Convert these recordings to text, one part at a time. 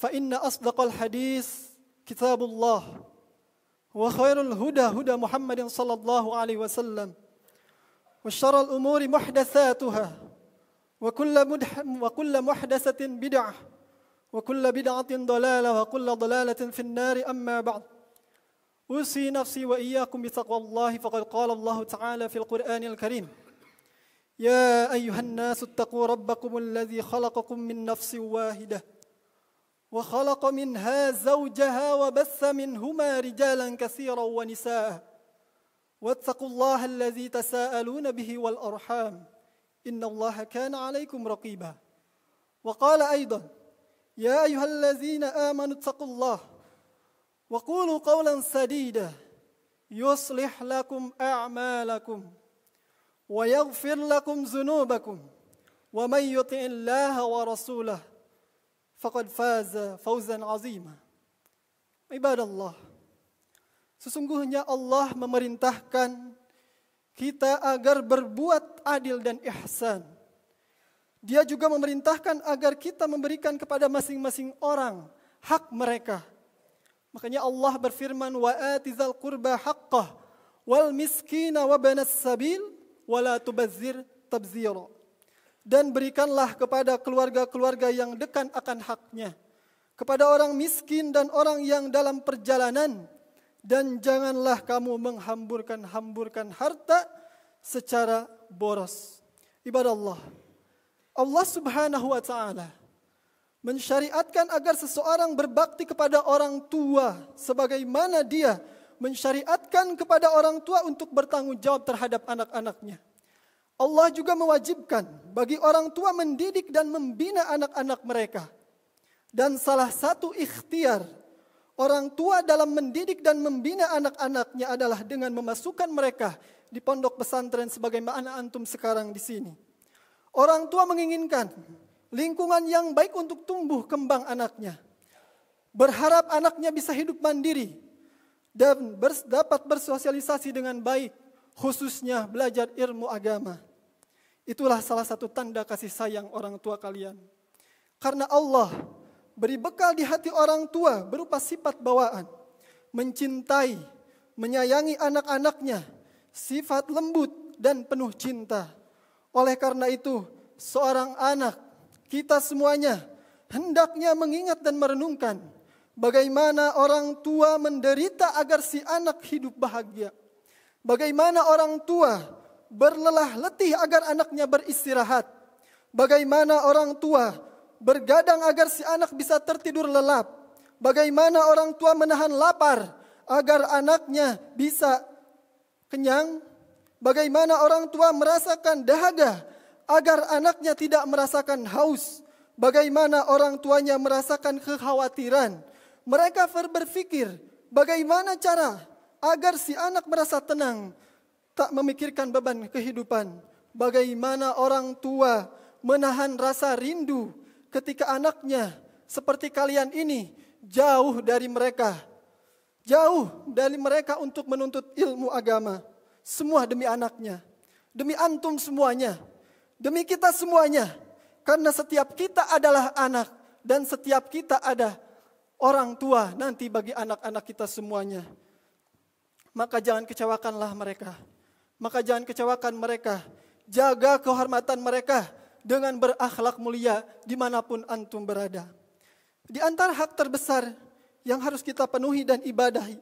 فإن أصدق الحديث كتاب الله وخير الهدى هدى محمد صلى الله عليه وسلم وشر الأمور محدثاتها وكل, مدح وكل محدثة بدعة وكل بدعة ضلالة وكل ضلالة في النار أما بعد أوصي نفسي وإياكم بتقوى الله فقد قال الله تعالى في القرآن الكريم يا أيها الناس اتقوا ربكم الذي خلقكم من نفس واحدة وخلق منها زوجها وبث منهما رجالا كثيرا ونساء واتقوا الله الذي تساءلون به والأرحام إن الله كان عليكم رقيبا وقال أيضا يا أيها الذين آمنوا اتقوا الله وقولوا قولا سديدا يصلح لكم أعمالكم ويغفر لكم ذنوبكم ومن يطع الله ورسوله faqad faza fauzan azima. Allah. Sesungguhnya Allah memerintahkan kita agar berbuat adil dan ihsan. Dia juga memerintahkan agar kita memberikan kepada masing-masing orang hak mereka. Makanya Allah berfirman wa atizal qurba haqqah wal miskina wa banas sabil wa la tubazzir tabzira dan berikanlah kepada keluarga-keluarga yang dekat akan haknya, kepada orang miskin dan orang yang dalam perjalanan, dan janganlah kamu menghamburkan-hamburkan harta secara boros. Ibadah Allah, Allah subhanahu wa ta'ala mensyariatkan agar seseorang berbakti kepada orang tua sebagaimana dia mensyariatkan kepada orang tua untuk bertanggung jawab terhadap anak-anaknya. Allah juga mewajibkan bagi orang tua mendidik dan membina anak-anak mereka. Dan salah satu ikhtiar orang tua dalam mendidik dan membina anak-anaknya adalah dengan memasukkan mereka di pondok pesantren sebagaimana antum sekarang di sini. Orang tua menginginkan lingkungan yang baik untuk tumbuh kembang anaknya. Berharap anaknya bisa hidup mandiri dan dapat bersosialisasi dengan baik, khususnya belajar ilmu agama. Itulah salah satu tanda kasih sayang orang tua kalian. Karena Allah beri bekal di hati orang tua berupa sifat bawaan. Mencintai, menyayangi anak-anaknya, sifat lembut dan penuh cinta. Oleh karena itu, seorang anak, kita semuanya hendaknya mengingat dan merenungkan bagaimana orang tua menderita agar si anak hidup bahagia. Bagaimana orang tua berlelah letih agar anaknya beristirahat. Bagaimana orang tua bergadang agar si anak bisa tertidur lelap. Bagaimana orang tua menahan lapar agar anaknya bisa kenyang. Bagaimana orang tua merasakan dahaga agar anaknya tidak merasakan haus. Bagaimana orang tuanya merasakan kekhawatiran. Mereka berpikir bagaimana cara agar si anak merasa tenang, tak memikirkan beban kehidupan. Bagaimana orang tua menahan rasa rindu ketika anaknya seperti kalian ini jauh dari mereka. Jauh dari mereka untuk menuntut ilmu agama. Semua demi anaknya. Demi antum semuanya. Demi kita semuanya. Karena setiap kita adalah anak. Dan setiap kita ada orang tua nanti bagi anak-anak kita semuanya. Maka jangan kecewakanlah mereka. Maka jangan kecewakan mereka. Jaga kehormatan mereka dengan berakhlak mulia dimanapun antum berada. Di antara hak terbesar yang harus kita penuhi dan ibadahi,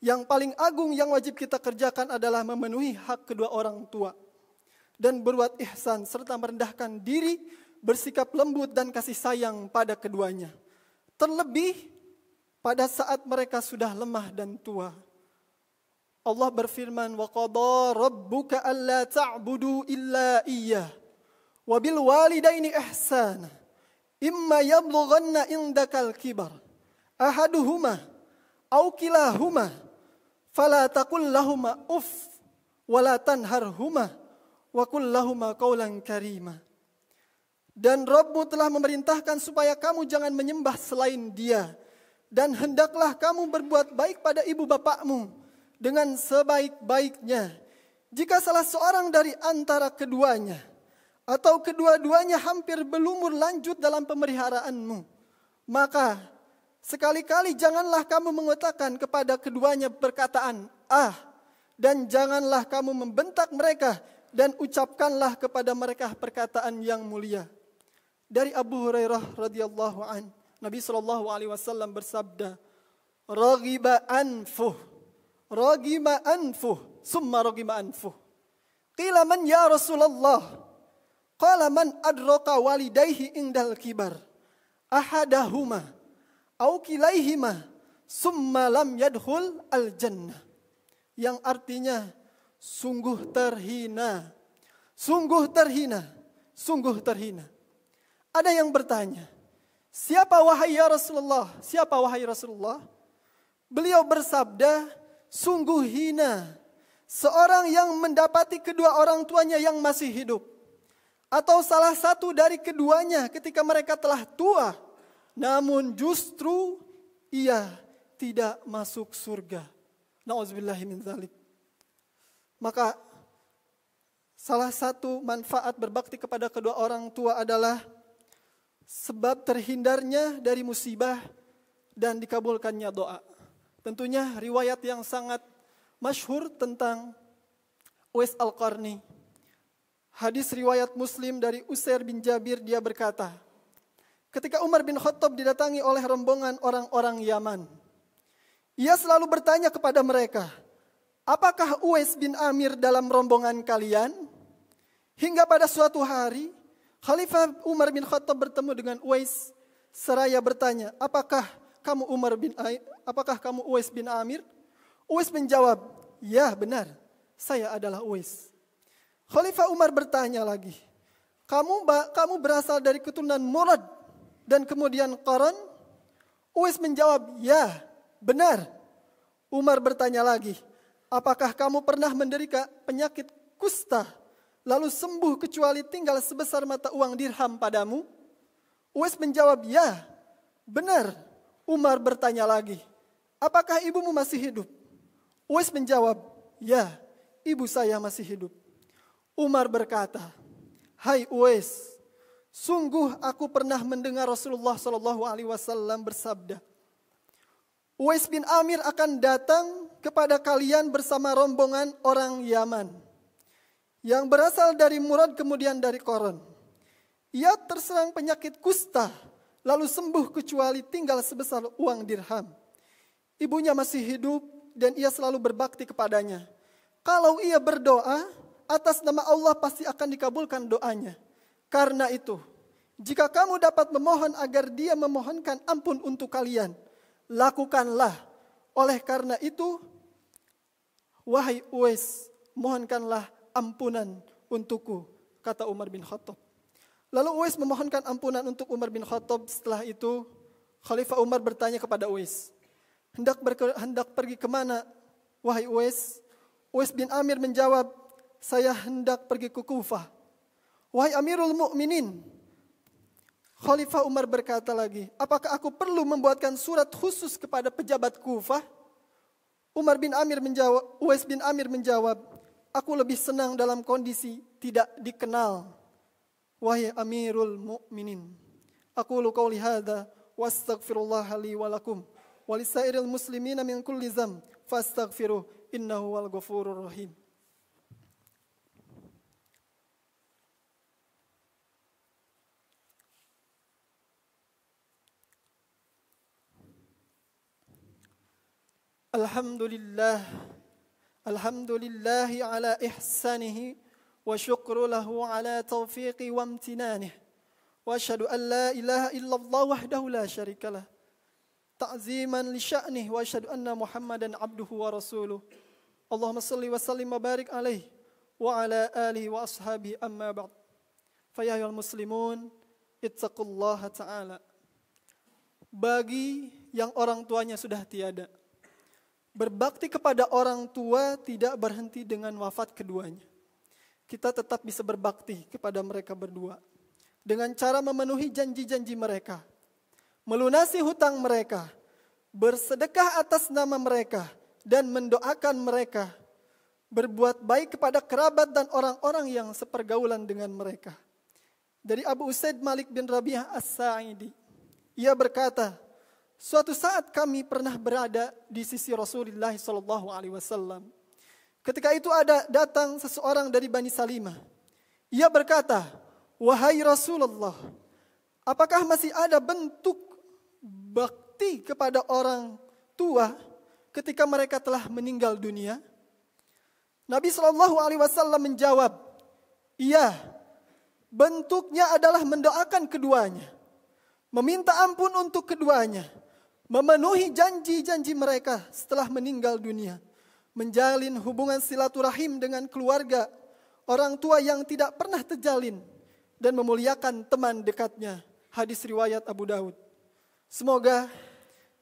yang paling agung yang wajib kita kerjakan adalah memenuhi hak kedua orang tua dan berbuat ihsan serta merendahkan diri, bersikap lembut dan kasih sayang pada keduanya. Terlebih pada saat mereka sudah lemah dan tua. Allah berfirman wa qada rabbuka alla ta'budu illa iyyah wa bil walidaini ihsana imma yablughanna indakal kibar ahaduhuma aw kilahuma fala taqul lahumā uff wa la tanharhuma wa qul lahumā qawlan karima dan Rabbmu telah memerintahkan supaya kamu jangan menyembah selain dia dan hendaklah kamu berbuat baik pada ibu bapakmu dengan sebaik-baiknya. Jika salah seorang dari antara keduanya atau kedua-duanya hampir belumur lanjut dalam pemeliharaanmu, maka sekali-kali janganlah kamu mengatakan kepada keduanya perkataan ah dan janganlah kamu membentak mereka dan ucapkanlah kepada mereka perkataan yang mulia. Dari Abu Hurairah radhiyallahu an, Nabi sallallahu alaihi wasallam bersabda, "Raghiba anfuh" ragima anfuh summa ragima anfuh qila man ya rasulullah qala man adraka walidayhi indal kibar ahadahuma aukilaihima summa lam yadhul al jannah yang artinya sungguh terhina sungguh terhina sungguh terhina ada yang bertanya siapa wahai ya Rasulullah siapa wahai Rasulullah beliau bersabda sungguh hina seorang yang mendapati kedua orang tuanya yang masih hidup atau salah satu dari keduanya ketika mereka telah tua namun justru ia tidak masuk surga. Nauzubillah Maka salah satu manfaat berbakti kepada kedua orang tua adalah sebab terhindarnya dari musibah dan dikabulkannya doa. Tentunya riwayat yang sangat masyhur tentang Uwais Al-Qarni. Hadis riwayat Muslim dari Usair bin Jabir dia berkata, ketika Umar bin Khattab didatangi oleh rombongan orang-orang Yaman, ia selalu bertanya kepada mereka, apakah Uwais bin Amir dalam rombongan kalian? Hingga pada suatu hari, Khalifah Umar bin Khattab bertemu dengan Uwais seraya bertanya, apakah kamu Umar bin apakah kamu Uwais bin Amir? Uwais menjawab, "Ya, benar. Saya adalah Uwais." Khalifah Umar bertanya lagi, "Kamu kamu berasal dari keturunan Murad dan kemudian Qaran?" Uwais menjawab, "Ya, benar." Umar bertanya lagi, "Apakah kamu pernah menderita penyakit kusta lalu sembuh kecuali tinggal sebesar mata uang dirham padamu?" Uwais menjawab, "Ya, benar." Umar bertanya lagi, apakah ibumu masih hidup? Uwais menjawab, ya, ibu saya masih hidup. Umar berkata, hai Uwais, sungguh aku pernah mendengar Rasulullah Shallallahu Alaihi Wasallam bersabda, Uwais bin Amir akan datang kepada kalian bersama rombongan orang Yaman yang berasal dari Murad kemudian dari Koron. Ia terserang penyakit kusta lalu sembuh kecuali tinggal sebesar uang dirham. Ibunya masih hidup dan ia selalu berbakti kepadanya. Kalau ia berdoa, atas nama Allah pasti akan dikabulkan doanya. Karena itu, jika kamu dapat memohon agar dia memohonkan ampun untuk kalian, lakukanlah. Oleh karena itu, wahai Uwais, mohonkanlah ampunan untukku, kata Umar bin Khattab. Lalu Uwais memohonkan ampunan untuk Umar bin Khattab. Setelah itu, Khalifah Umar bertanya kepada Uwais, hendak, berke, hendak pergi kemana, wahai Uwais? Uwais bin Amir menjawab, saya hendak pergi ke Kufah. Wahai Amirul Mukminin, Khalifah Umar berkata lagi, apakah aku perlu membuatkan surat khusus kepada pejabat Kufah? Umar bin Amir menjawab, Uwais bin Amir menjawab, aku lebih senang dalam kondisi tidak dikenal وهي أمير المؤمنين أقول قولي هذا وأستغفر الله لي ولكم ولسائر المسلمين من كل ذنب فاستغفروه إنه هو الغفور الرحيم الحمد لله الحمد لله على إحسانه وشكر له على توفيقي وامتنانه واشهد ان لا اله الا الله وحده لا شريك له تعظيما لشانه واشهد ان محمدا عبده ورسوله اللهم صل وسلم وبارك عليه وعلى اله واصحابه اما بعد فيا ايها المسلمون اتقوا الله تعالى bagi yang orang tuanya sudah tiada berbakti kepada orang tua tidak berhenti dengan wafat keduanya kita tetap bisa berbakti kepada mereka berdua dengan cara memenuhi janji-janji mereka, melunasi hutang mereka, bersedekah atas nama mereka, dan mendoakan mereka, berbuat baik kepada kerabat dan orang-orang yang sepergaulan dengan mereka. Dari Abu Usaid Malik bin Rabi'ah As-Sa'idi, ia berkata, Suatu saat kami pernah berada di sisi Rasulullah Shallallahu Alaihi Wasallam Ketika itu ada datang seseorang dari Bani salima Ia berkata, "Wahai Rasulullah, apakah masih ada bentuk bakti kepada orang tua ketika mereka telah meninggal dunia?" Nabi Shallallahu alaihi wasallam menjawab, "Iya, bentuknya adalah mendoakan keduanya, meminta ampun untuk keduanya, memenuhi janji-janji mereka setelah meninggal dunia." menjalin hubungan silaturahim dengan keluarga, orang tua yang tidak pernah terjalin, dan memuliakan teman dekatnya. Hadis riwayat Abu Daud. Semoga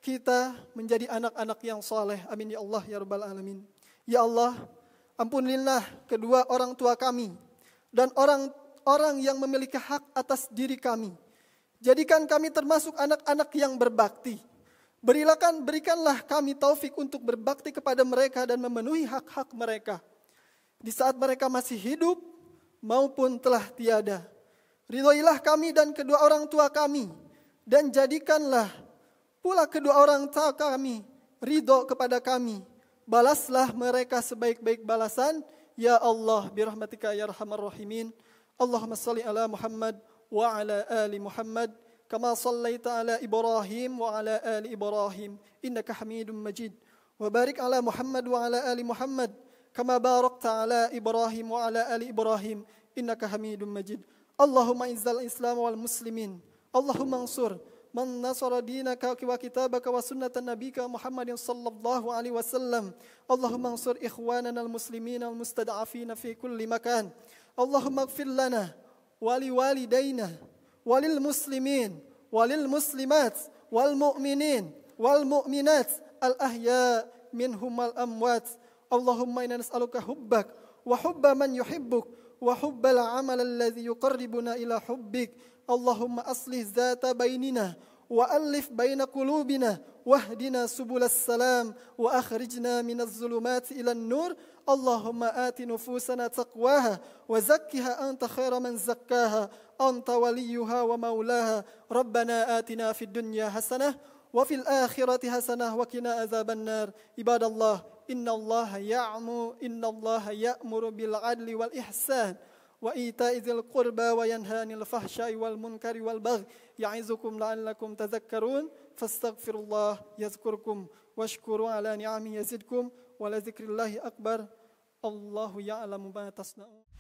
kita menjadi anak-anak yang soleh. Amin ya Allah ya Rabbal Alamin. Ya Allah, ampunilah kedua orang tua kami dan orang-orang yang memiliki hak atas diri kami. Jadikan kami termasuk anak-anak yang berbakti Berilahkan berikanlah kami taufik untuk berbakti kepada mereka dan memenuhi hak-hak mereka. Di saat mereka masih hidup maupun telah tiada. Ridhoilah kami dan kedua orang tua kami. Dan jadikanlah pula kedua orang tua kami ridho kepada kami. Balaslah mereka sebaik-baik balasan. Ya Allah, birahmatika ya rahman rahimin. Allahumma salli ala Muhammad wa ala ali Muhammad. كما صليت على إبراهيم وعلى آل إبراهيم إنك حميد مجيد وبارك على محمد وعلى آل محمد كما باركت على إبراهيم وعلى آل إبراهيم إنك حميد مجيد اللهم إنزل الإسلام والمسلمين اللهم انصر من نصر دينك وكتابك وسنة نبيك محمد صلى الله عليه وسلم اللهم انصر إخواننا المسلمين المستضعفين في كل مكان اللهم اغفر لنا ولوالدينا وللمسلمين وللمسلمات والمؤمنين والمؤمنات الأحياء منهم الأموات اللهم إنا نسألك حبك وحب من يحبك وحب العمل الذي يقربنا إلى حبك اللهم أصلح ذات بيننا وألف بين قلوبنا واهدنا سبل السلام وأخرجنا من الظلمات إلى النور اللهم آت نفوسنا تقواها وزكها أنت خير من زكاها أنت وليها ومولاها ربنا آتنا في الدنيا حسنة وفي الآخرة حسنة وكنا عذاب النار عباد الله إن الله يعمو إن الله يأمر بالعدل والإحسان وإيتاء ذي القربى وينهى عن الفحشاء والمنكر والبغي يعظكم لعلكم تذكرون فاستغفروا الله يذكركم واشكروا على نعمه يزدكم wa la akbar Allahu ya'lamu ma tasna'un